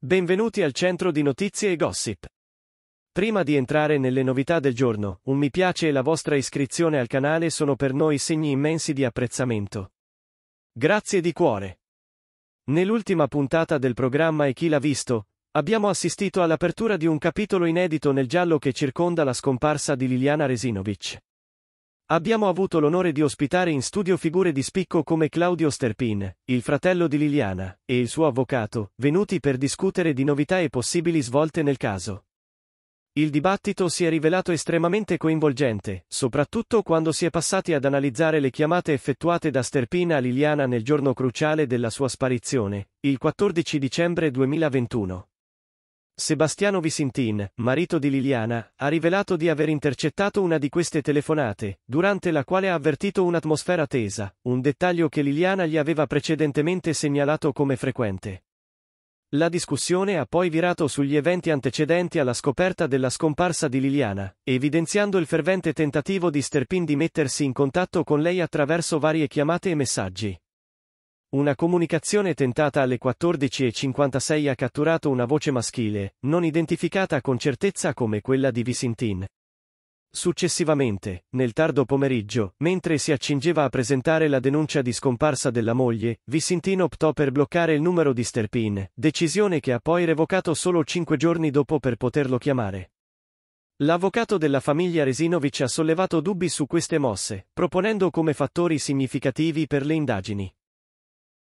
Benvenuti al centro di notizie e gossip. Prima di entrare nelle novità del giorno, un mi piace e la vostra iscrizione al canale sono per noi segni immensi di apprezzamento. Grazie di cuore. Nell'ultima puntata del programma E chi l'ha visto, abbiamo assistito all'apertura di un capitolo inedito nel giallo che circonda la scomparsa di Liliana Resinovic. Abbiamo avuto l'onore di ospitare in studio figure di spicco come Claudio Sterpin, il fratello di Liliana, e il suo avvocato, venuti per discutere di novità e possibili svolte nel caso. Il dibattito si è rivelato estremamente coinvolgente, soprattutto quando si è passati ad analizzare le chiamate effettuate da Sterpin a Liliana nel giorno cruciale della sua sparizione, il 14 dicembre 2021. Sebastiano Visintin, marito di Liliana, ha rivelato di aver intercettato una di queste telefonate, durante la quale ha avvertito un'atmosfera tesa, un dettaglio che Liliana gli aveva precedentemente segnalato come frequente. La discussione ha poi virato sugli eventi antecedenti alla scoperta della scomparsa di Liliana, evidenziando il fervente tentativo di Sterpin di mettersi in contatto con lei attraverso varie chiamate e messaggi. Una comunicazione tentata alle 14.56 ha catturato una voce maschile, non identificata con certezza come quella di Visintin. Successivamente, nel tardo pomeriggio, mentre si accingeva a presentare la denuncia di scomparsa della moglie, Visintin optò per bloccare il numero di Sterpin, decisione che ha poi revocato solo cinque giorni dopo per poterlo chiamare. L'avvocato della famiglia Resinovic ha sollevato dubbi su queste mosse, proponendo come fattori significativi per le indagini